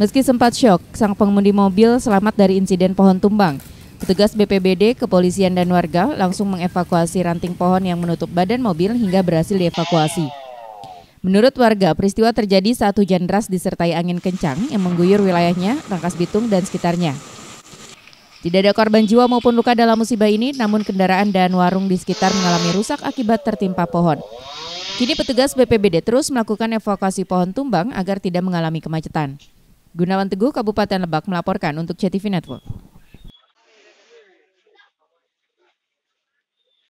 Meski sempat syok, sang pengemudi mobil selamat dari insiden pohon tumbang. Petugas BPBD, kepolisian dan warga langsung mengevakuasi ranting pohon yang menutup badan mobil hingga berhasil dievakuasi. Menurut warga, peristiwa terjadi saat hujan deras disertai angin kencang yang mengguyur wilayahnya, Rangkas Bitung dan sekitarnya. Tidak ada korban jiwa maupun luka dalam musibah ini, namun kendaraan dan warung di sekitar mengalami rusak akibat tertimpa pohon. Kini petugas BPBD terus melakukan evakuasi pohon tumbang agar tidak mengalami kemacetan. Gunawan Teguh, Kabupaten Lebak melaporkan untuk CTV Network.